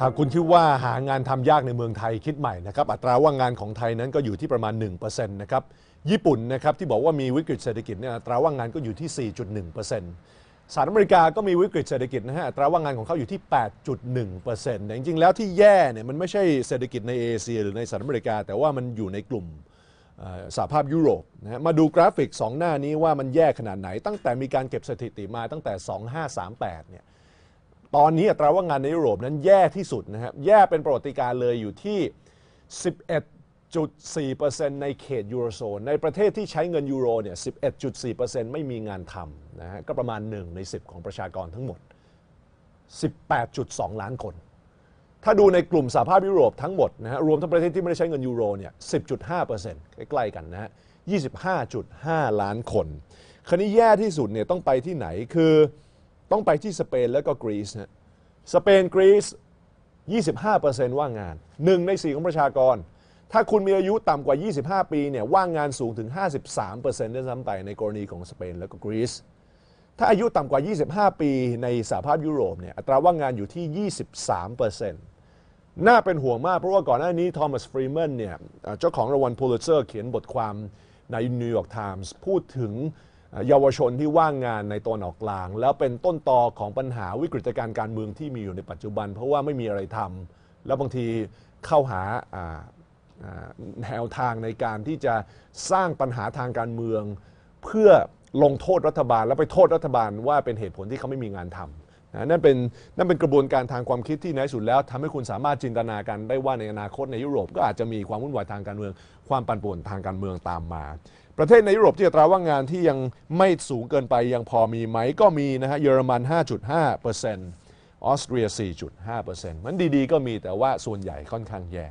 หากคุณคิดว่าหางานทำยากในเมืองไทยคิดใหม่นะครับอัตราว่างงานของไทยนั้นก็อยู่ที่ประมาณ 1%นะครับญี่ปุ่นนะครับที่บอกว่ามีวิกฤตเศรษฐกิจเนี่ยอัตราว่างงานก็อยู่ที่ 4.1%สหรัฐอเมริกาก็มีวิกฤตเศรษฐกิจนะฮะอัตราว่างงานของเขาอยู่ที่ 8.1%แต่จริงๆ แล้วที่แย่เนี่ยมันไม่ใช่เศรษฐกิจในเอเชีย หรือในสหรัฐอเมริกา แต่ว่ามันอยู่ในกลุ่มสหภาพยุโรปนะมาดูกราฟิก 2 หน้านี้ว่ามันแย่ขนาดไหน ตั้งแต่มีการเก็บสถิติมาตั้งแต่ 2538 เนี่ยตอนนี้อัตราว่างงานในยุโรปนั้นแย่ที่สุดนะครับแย่เป็นประวัติการเลยอยู่ที่ 11.4%ในเขตยูโรโซนในประเทศที่ใช้เงินยูโรเนี่ย 11.4%ไม่มีงานทำนะฮะก็ประมาณ 1 ใน 10 ของประชากรทั้งหมด 18.2 ล้านคน ถ้าดูในกลุ่มสหภาพยุโรปทั้งหมดนะฮะรวมทั้งประเทศที่ไม่ได้ใช้เงินยูโรเนี่ย 10.5%ใกล้ๆกันนะฮะ 25.5 ล้านคน คราวนี้แย่ที่สุดเนี่ยต้องไปที่ไหนคือต้องไปที่สเปนแล้วก็กรีซนะสเปนกรีซ 25%ว่างงาน1ใน4ของประชากร ถ้าคุณมีอายุต่ำกว่า 25 ปีเนี่ย ว่างงานสูงถึง 53%ด้วยซ้ำไปในกรณีของสเปนแล้วก็กรีซ ถ้าอายุต่ำกว่า 25 ปีในสหภาพยุโรปเนี่ยอัตราว่างงานอยู่ที่ 23%น่าเป็นห่วงมาก เพราะว่าก่อนหน้านี้ทอมัส ฟรีแมน เนี่ย เจ้าของรางวัลพูลิเซอร์เขียนบทความในนิวยอร์กไทมส์ พูดถึงเยาวชนที่ว่างงานในตอนออกกลาง แล้วเป็นต้นตอของปัญหาวิกฤตการณ์การเมืองที่มีอยู่ในปัจจุบันเพราะว่าไม่มีอะไรทำแล้วบางทีเข้าหาแนวทางในการที่จะสร้างปัญหาทางการเมือง เพื่อลงโทษรัฐบาล แล้วไปโทษรัฐบาลว่าเป็นเหตุผลที่เขาไม่มีงานทำนะนั่นเป็นนั่นเป็นกระบวนการทางความคิดที่ในสุดแล้วทำให้คุณสามารถจินตนาการได้ว่าในอนาคตในยุโรปก็อาจจะมีความวุ่นวายทางการเมืองความปั่นป่วนทางการเมืองตามมา ประเทศในยุโรปที่อัตราว่างงานที่ยังไม่สูงเกินไปยังพอมีไหมก็มีนะฮะเยอรมัน 5.5%ออสเตรีย 4.5%มันดีๆก็มีแต่ว่าส่วนใหญ่ค่อนข้างแย่